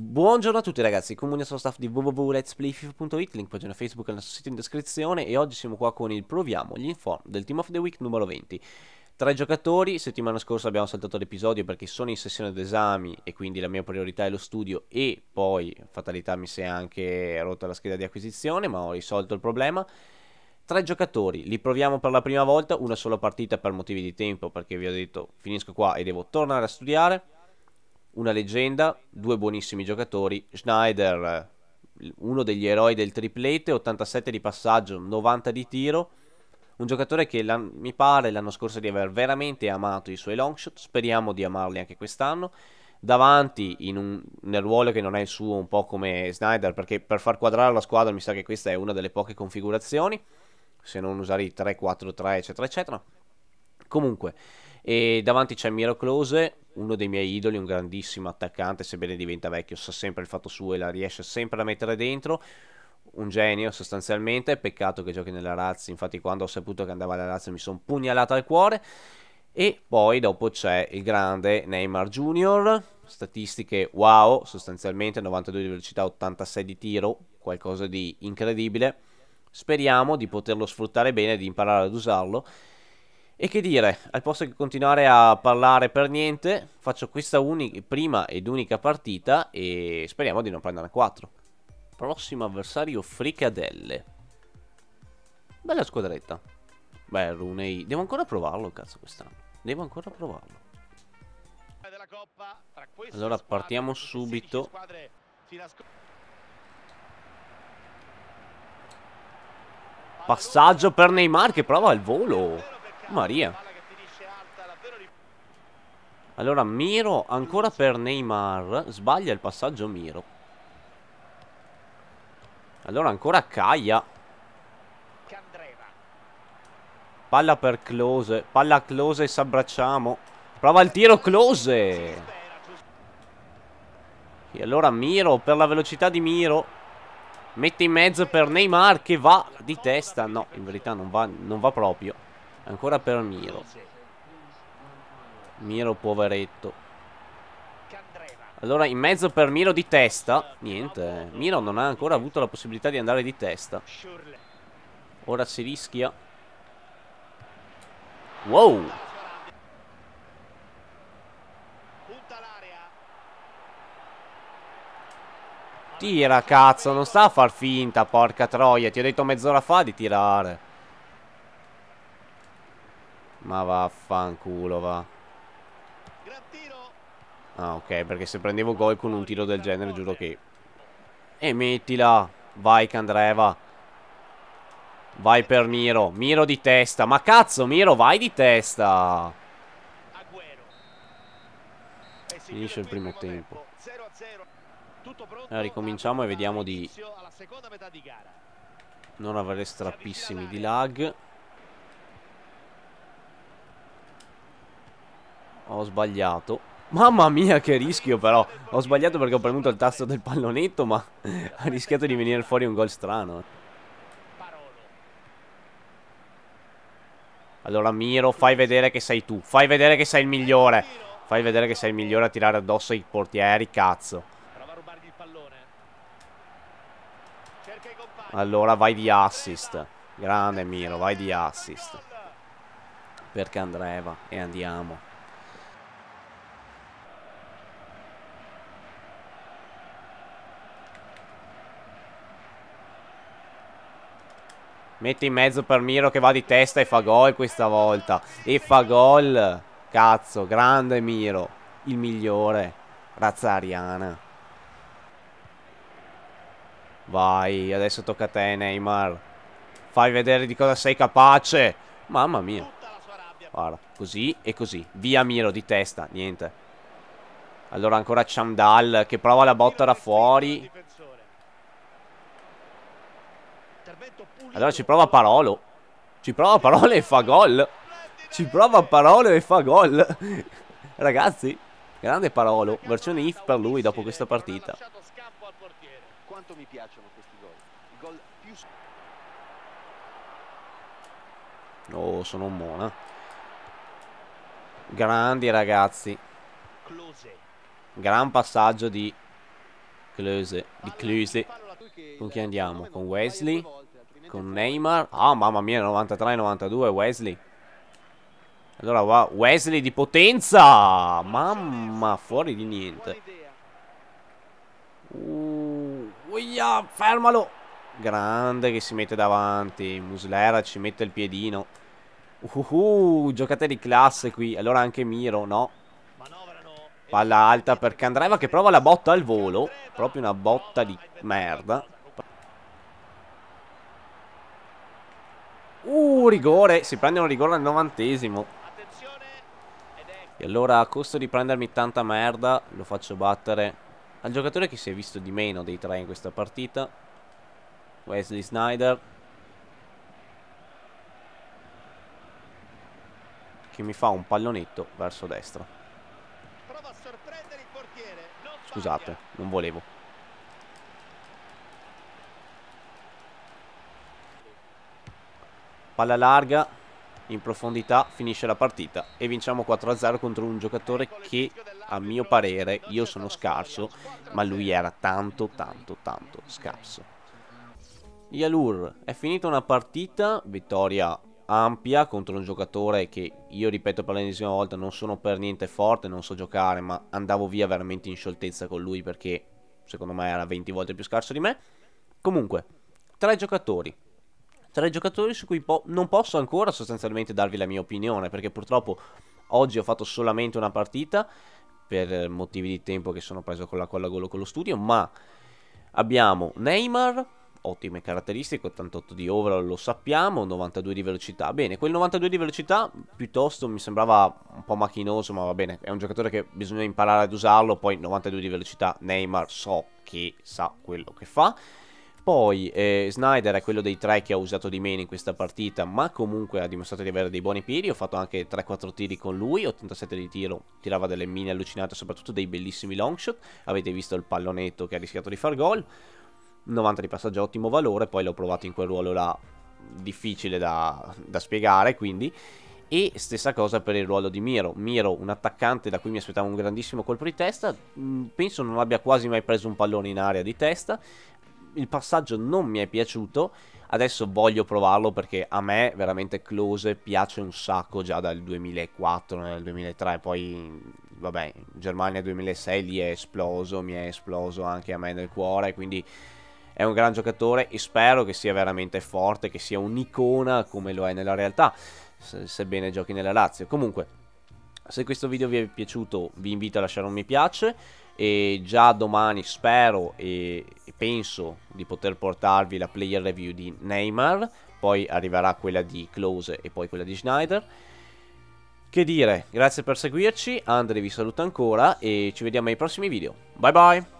Buongiorno a tutti ragazzi, comune sono staff di www.letsplayfif.it, link pagina Facebook al nostro sito in descrizione e oggi siamo qua con il Proviamo gli inform del Team of the Week numero 20. Tre giocatori, settimana scorsa abbiamo saltato l'episodio perché sono in sessione d'esami e quindi la mia priorità è lo studio e poi, fatalità, mi si è anche rotta la scheda di acquisizione ma ho risolto il problema. Tre giocatori, li proviamo per la prima volta, una sola partita per motivi di tempo perché vi ho detto finisco qua e devo tornare a studiare una leggenda, due buonissimi giocatori, Schneider, uno degli eroi del triplete, 87 di passaggio, 90 di tiro, un giocatore che mi pare l'anno scorso di aver veramente amato i suoi long shot, speriamo di amarli anche quest'anno, davanti un, nel ruolo che non è il suo un po' come Schneider, perché per far quadrare la squadra mi sa che questa è una delle poche configurazioni, se non usare i 3-4-3 eccetera eccetera. Comunque, davanti c'è Miro Close uno dei miei idoli, un grandissimo attaccante, sebbene diventa vecchio, sa sempre il fatto suo e la riesce sempre a mettere dentro. Un genio sostanzialmente, peccato che giochi nella Lazio, infatti quando ho saputo che andava alla Lazio mi sono pugnalato al cuore. E poi dopo c'è il grande Neymar Junior, statistiche wow, sostanzialmente 92 di velocità, 86 di tiro, qualcosa di incredibile. Speriamo di poterlo sfruttare bene, di imparare ad usarlo e che dire, al posto che continuare a parlare per niente, faccio questa prima ed unica partita e speriamo di non prenderne 4. Prossimo avversario Fricadelle. Bella squadretta. Beh, Runei, devo ancora provarlo, cazzo, quest'anno. Devo ancora provarlo. Allora partiamo subito. Passaggio per Neymar che prova il volo. Maria Allora Miro ancora per Neymar Sbaglia il passaggio Miro Allora ancora Caia Palla per Close Palla Close e s'abbracciamo Prova il tiro Close E allora Miro per la velocità di Miro Mette in mezzo per Neymar che va di testa No in verità non va, non va proprio Ancora per Miro. Miro poveretto. Allora in mezzo per Miro di testa. Niente. Miro eh, non ha ancora avuto la possibilità di andare di testa. Ora si rischia. Wow. Tira cazzo, non sta a far finta, porca troia. Ti ho detto mezz'ora fa di tirare. Ma vaffanculo va Ah ok perché se prendevo gol con un tiro del genere giuro che E mettila Vai Candreva Vai per Miro Miro di testa Ma cazzo Miro vai di testa Finisce il primo tempo allora, ricominciamo e vediamo di Non avere strappissimi di lag Ho sbagliato. Mamma mia che rischio però. Ho sbagliato perché ho premuto il tasto del pallonetto, ma ha rischiato di venire fuori un gol strano. Allora Miro, fai vedere che sei tu. Fai vedere che sei il migliore. Fai vedere che sei il migliore a tirare addosso ai portieri, cazzo. Allora vai di assist. Grande Miro, vai di assist. Perché Andreva e andiamo. Mette in mezzo per Miro che va di testa e fa gol questa volta. E fa gol. Cazzo, grande Miro. Il migliore. Razza ariana. Vai, adesso tocca a te Neymar. Fai vedere di cosa sei capace. Mamma mia. Guarda, così e così. Via Miro di testa, niente. Allora ancora Chandal che prova la botta da fuori. Allora ci prova Parolo. Ci prova Parolo e fa gol. Ci prova Parolo e fa gol. Ragazzi, grande Parolo. Versione if per lui dopo questa partita. Quanto mi piacciono questi gol. Oh, sono un mona. Eh. Grandi ragazzi. Gran passaggio di Close. Di Close. Con chi andiamo? Con Wesley con Neymar. Ah, oh, mamma mia, 93-92 Wesley. Allora, va Wesley di potenza! Mamma, fuori di niente. Uh, uia, fermalo! Grande che si mette davanti. Muslera ci mette il piedino. Uhuhu, giocate di classe qui. Allora anche Miro, no? Palla alta per Candreva che prova la botta al volo. Proprio una botta di merda. Uh, rigore. Si prende un rigore al novantesimo. E allora a costo di prendermi tanta merda lo faccio battere al giocatore che si è visto di meno dei tre in questa partita. Wesley Snyder. Che mi fa un pallonetto verso destra. Scusate, non volevo. Palla larga, in profondità, finisce la partita e vinciamo 4-0 contro un giocatore che a mio parere io sono scarso, ma lui era tanto tanto tanto scarso. Yalur, è finita una partita, vittoria ampia contro un giocatore che io ripeto per l'ennesima volta non sono per niente forte, non so giocare, ma andavo via veramente in scioltezza con lui perché secondo me era 20 volte più scarso di me. Comunque, tre giocatori tra i giocatori su cui po- non posso ancora sostanzialmente darvi la mia opinione, perché purtroppo oggi ho fatto solamente una partita per motivi di tempo che sono preso con la colla golo con lo studio, ma abbiamo Neymar, ottime caratteristiche, 88 di overall lo sappiamo, 92 di velocità. Bene, quel 92 di velocità piuttosto mi sembrava un po' macchinoso, ma va bene, è un giocatore che bisogna imparare ad usarlo, poi 92 di velocità Neymar so che sa quello che fa. Poi eh, Snyder è quello dei tre che ha usato di meno in questa partita, ma comunque ha dimostrato di avere dei buoni piedi. Ho fatto anche 3-4 tiri con lui, 87 di tiro, tirava delle mine allucinate, soprattutto dei bellissimi long shot. Avete visto il pallonetto che ha rischiato di far gol. 90 di passaggio, ottimo valore. Poi l'ho provato in quel ruolo là, difficile da, da spiegare, quindi. E stessa cosa per il ruolo di Miro. Miro, un attaccante da cui mi aspettavo un grandissimo colpo di testa, mm, penso non abbia quasi mai preso un pallone in aria di testa il passaggio non mi è piaciuto. Adesso voglio provarlo perché a me veramente Close piace un sacco già dal 2004, nel 2003, poi vabbè, Germania 2006 lì è esploso, mi è esploso anche a me nel cuore, quindi è un gran giocatore e spero che sia veramente forte, che sia un'icona come lo è nella realtà, sebbene giochi nella Lazio. Comunque, se questo video vi è piaciuto vi invito a lasciare un mi piace e già domani spero e penso di poter portarvi la player review di Neymar, poi arriverà quella di Close e poi quella di Schneider. Che dire, grazie per seguirci, Andre vi saluta ancora e ci vediamo ai prossimi video. Bye bye!